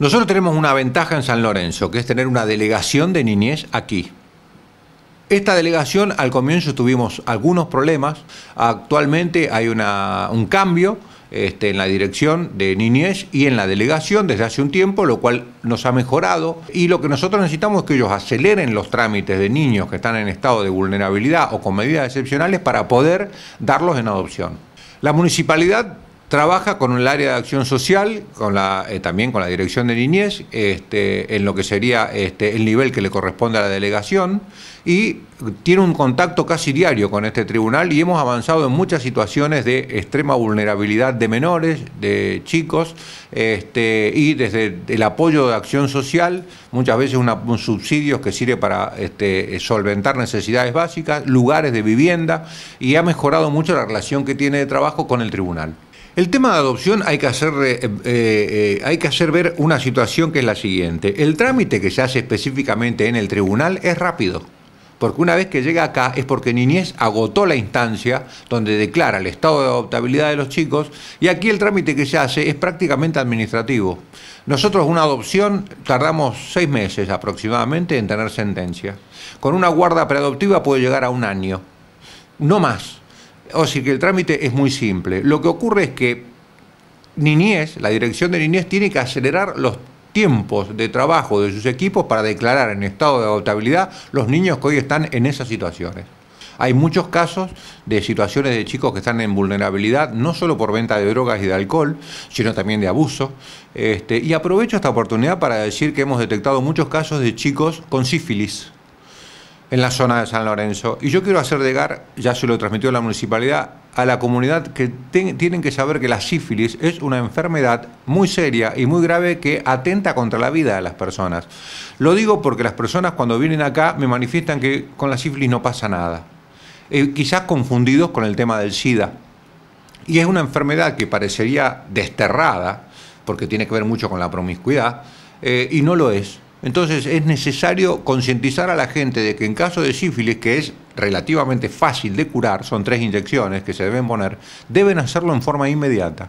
Nosotros tenemos una ventaja en San Lorenzo, que es tener una delegación de niñez aquí. Esta delegación al comienzo tuvimos algunos problemas, actualmente hay un cambio este, en la dirección de niñez y en la delegación desde hace un tiempo, lo cual nos ha mejorado y lo que nosotros necesitamos es que ellos aceleren los trámites de niños que están en estado de vulnerabilidad o con medidas excepcionales para poder darlos en adopción. La municipalidad trabaja con el área de acción social, con la, eh, también con la dirección de niñez, este, en lo que sería este, el nivel que le corresponde a la delegación, y tiene un contacto casi diario con este tribunal y hemos avanzado en muchas situaciones de extrema vulnerabilidad de menores, de chicos, este, y desde el apoyo de acción social, muchas veces un subsidio que sirve para solventar necesidades básicas, lugares de vivienda, y ha mejorado mucho la relación que tiene de trabajo con el tribunal. El tema de adopción hay que, hacer, eh, eh, eh, hay que hacer ver una situación que es la siguiente. El trámite que se hace específicamente en el tribunal es rápido, porque una vez que llega acá es porque Niñez agotó la instancia donde declara el estado de adoptabilidad de los chicos y aquí el trámite que se hace es prácticamente administrativo. Nosotros una adopción tardamos seis meses aproximadamente en tener sentencia. Con una guarda preadoptiva puede llegar a un año, no más. O sea que el trámite es muy simple. Lo que ocurre es que Niñez, la dirección de Niñez, tiene que acelerar los tiempos de trabajo de sus equipos para declarar en estado de adoptabilidad los niños que hoy están en esas situaciones. Hay muchos casos de situaciones de chicos que están en vulnerabilidad, no solo por venta de drogas y de alcohol, sino también de abuso. Este, y aprovecho esta oportunidad para decir que hemos detectado muchos casos de chicos con sífilis, en la zona de San Lorenzo. Y yo quiero hacer llegar, ya se lo transmitió la municipalidad, a la comunidad que tienen que saber que la sífilis es una enfermedad muy seria y muy grave que atenta contra la vida de las personas. Lo digo porque las personas cuando vienen acá me manifiestan que con la sífilis no pasa nada. Eh, quizás confundidos con el tema del SIDA. Y es una enfermedad que parecería desterrada, porque tiene que ver mucho con la promiscuidad, eh, y no lo es. Entonces es necesario concientizar a la gente de que en caso de sífilis, que es relativamente fácil de curar, son tres inyecciones que se deben poner, deben hacerlo en forma inmediata.